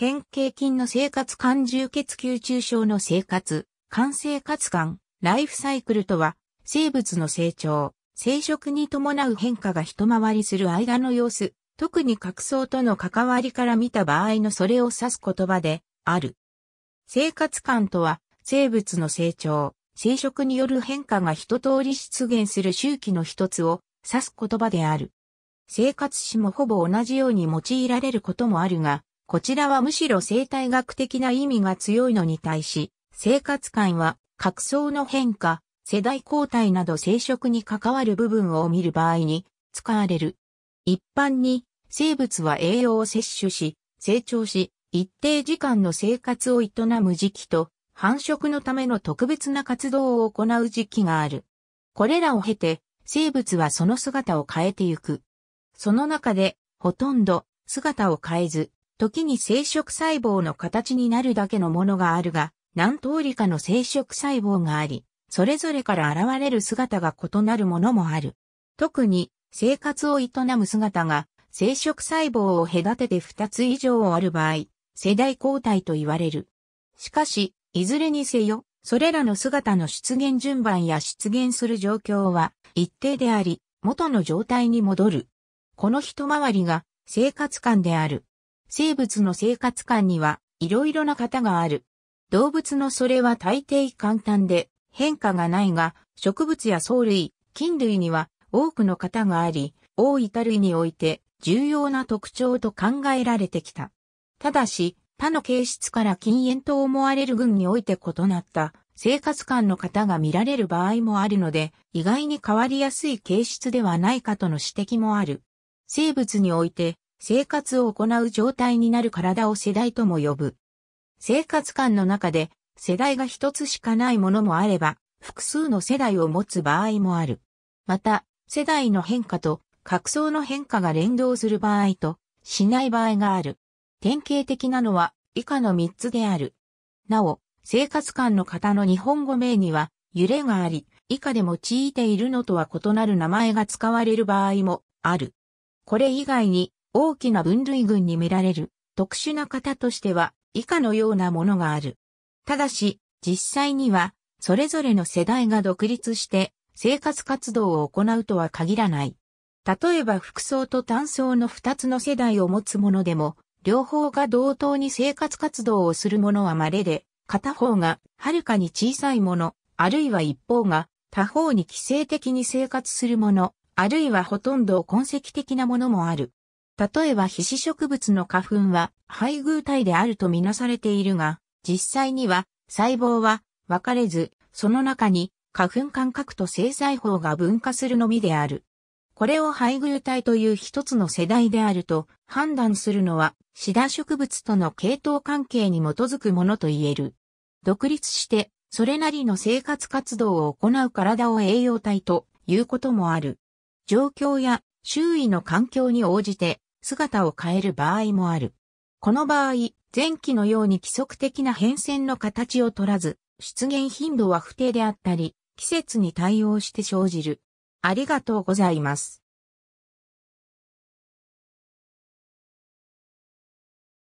変形菌の生活管重血球中症の生活、肝生活管、ライフサイクルとは、生物の成長、生殖に伴う変化が一回りする間の様子、特に角層との関わりから見た場合のそれを指す言葉で、ある。生活感とは、生物の成長、生殖による変化が一通り出現する周期の一つを指す言葉である。生活史もほぼ同じように用いられることもあるが、こちらはむしろ生態学的な意味が強いのに対し、生活感は、格層の変化、世代交代など生殖に関わる部分を見る場合に使われる。一般に生物は栄養を摂取し、成長し、一定時間の生活を営む時期と繁殖のための特別な活動を行う時期がある。これらを経て生物はその姿を変えてゆく。その中でほとんど姿を変えず時に生殖細胞の形になるだけのものがあるが、何通りかの生殖細胞があり、それぞれから現れる姿が異なるものもある。特に、生活を営む姿が、生殖細胞を隔てて2つ以上ある場合、世代交代と言われる。しかし、いずれにせよ、それらの姿の出現順番や出現する状況は一定であり、元の状態に戻る。この一回りが生活感である。生物の生活観には、いろいろな型がある。動物のそれは大抵簡単で、変化がないが、植物や藻類、菌類には多くの型があり、大分類において重要な特徴と考えられてきた。ただし、他の形質から禁煙と思われる群において異なった生活感の方が見られる場合もあるので、意外に変わりやすい形質ではないかとの指摘もある。生物において生活を行う状態になる体を世代とも呼ぶ。生活感の中で世代が一つしかないものもあれば、複数の世代を持つ場合もある。また、世代の変化と格層の変化が連動する場合としない場合がある。典型的なのは以下の3つである。なお、生活感の方の日本語名には揺れがあり、以下で用いているのとは異なる名前が使われる場合もある。これ以外に大きな分類群に見られる特殊な型としては以下のようなものがある。ただし、実際には、それぞれの世代が独立して生活活動を行うとは限らない。例えば服装と単装の二つの世代を持つものでも、両方が同等に生活活動をするものは稀で、片方がはるかに小さいもの、あるいは一方が他方に規制的に生活するもの、あるいはほとんど痕跡的なものもある。例えば皮脂植物の花粉は配偶体であるとみなされているが、実際には細胞は分かれず、その中に花粉感覚と生細胞が分化するのみである。これを配偶体という一つの世代であると判断するのは、シダ植物との系統関係に基づくものと言える。独立して、それなりの生活活動を行う体を栄養体ということもある。状況や周囲の環境に応じて姿を変える場合もある。この場合、前期のように規則的な変遷の形を取らず、出現頻度は不定であったり、季節に対応して生じる。ありがとうございます。